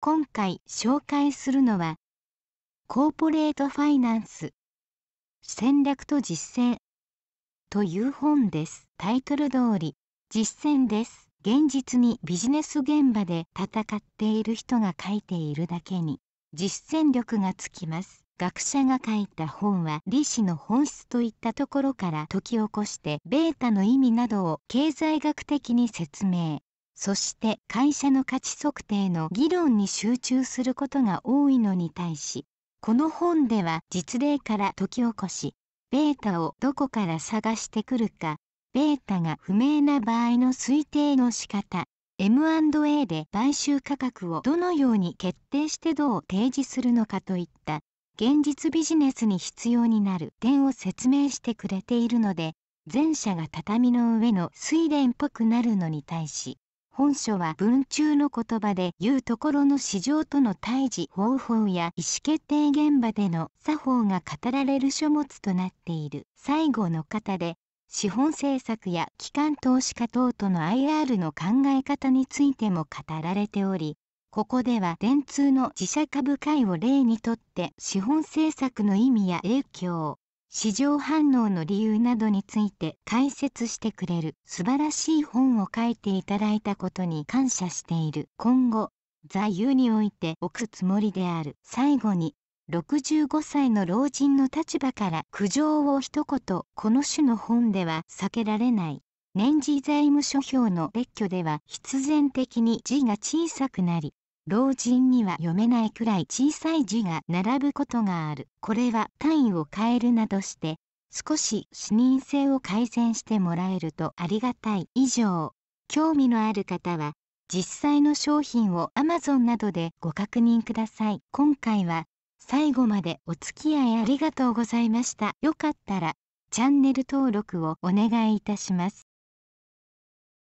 今回紹介するのはコーポレートファイナンス戦略と実践という本ですタイトル通り実践です現実にビジネス現場で戦っている人が書いているだけに実践力がつきます学者が書いた本は利子の本質といったところから解き起こしてベータの意味などを経済学的に説明そして会社の価値測定の議論に集中することが多いのに対しこの本では実例から解き起こしベータをどこから探してくるかベータが不明な場合の推定の仕方 M&A で買収価格をどのように決定してどう提示するのかといった現実ビジネスに必要になる点を説明してくれているので前者が畳の上の水田っぽくなるのに対し本書は文中の言葉で言うところの市場との対峙方法や意思決定現場での作法が語られる書物となっている最後の方で資本政策や機関投資家等との IR の考え方についても語られておりここでは電通の自社株会を例にとって資本政策の意味や影響市場反応の理由などについて解説してくれる素晴らしい本を書いていただいたことに感謝している今後座右において置くつもりである最後に65歳の老人の立場から苦情を一言この種の本では避けられない年次財務諸表の別居では必然的に字が小さくなり老人には読めないくらい小さい字が並ぶことがあるこれは単位を変えるなどして少し視認性を改善してもらえるとありがたい以上興味のある方は実際の商品を Amazon などでご確認ください今回は最後までお付き合いありがとうございましたよかったらチャンネル登録をお願いいたします